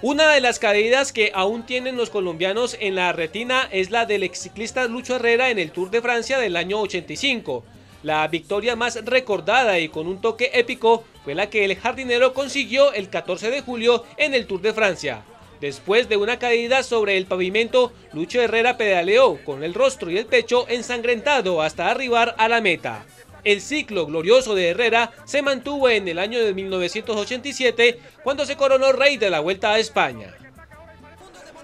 Una de las caídas que aún tienen los colombianos en la retina es la del exciclista Lucho Herrera en el Tour de Francia del año 85. La victoria más recordada y con un toque épico fue la que el jardinero consiguió el 14 de julio en el Tour de Francia. Después de una caída sobre el pavimento, Lucho Herrera pedaleó con el rostro y el pecho ensangrentado hasta arribar a la meta. El ciclo glorioso de Herrera se mantuvo en el año de 1987 cuando se coronó rey de la Vuelta a España.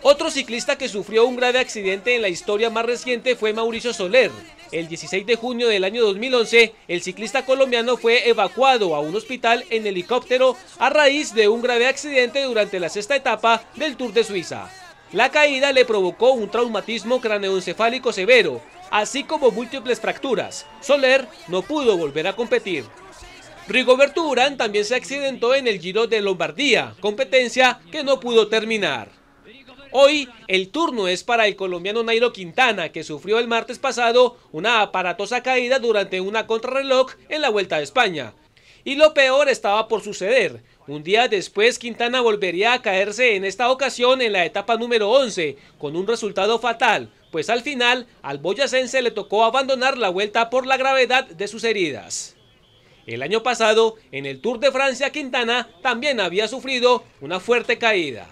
Otro ciclista que sufrió un grave accidente en la historia más reciente fue Mauricio Soler. El 16 de junio del año 2011, el ciclista colombiano fue evacuado a un hospital en helicóptero a raíz de un grave accidente durante la sexta etapa del Tour de Suiza. La caída le provocó un traumatismo craneoencefálico severo, así como múltiples fracturas. Soler no pudo volver a competir. Rigoberto Urán también se accidentó en el Giro de Lombardía, competencia que no pudo terminar. Hoy el turno es para el colombiano Nairo Quintana, que sufrió el martes pasado una aparatosa caída durante una contrarreloj en la Vuelta a España. Y lo peor estaba por suceder, un día después, Quintana volvería a caerse en esta ocasión en la etapa número 11, con un resultado fatal, pues al final al boyacense le tocó abandonar la vuelta por la gravedad de sus heridas. El año pasado, en el Tour de Francia, Quintana también había sufrido una fuerte caída.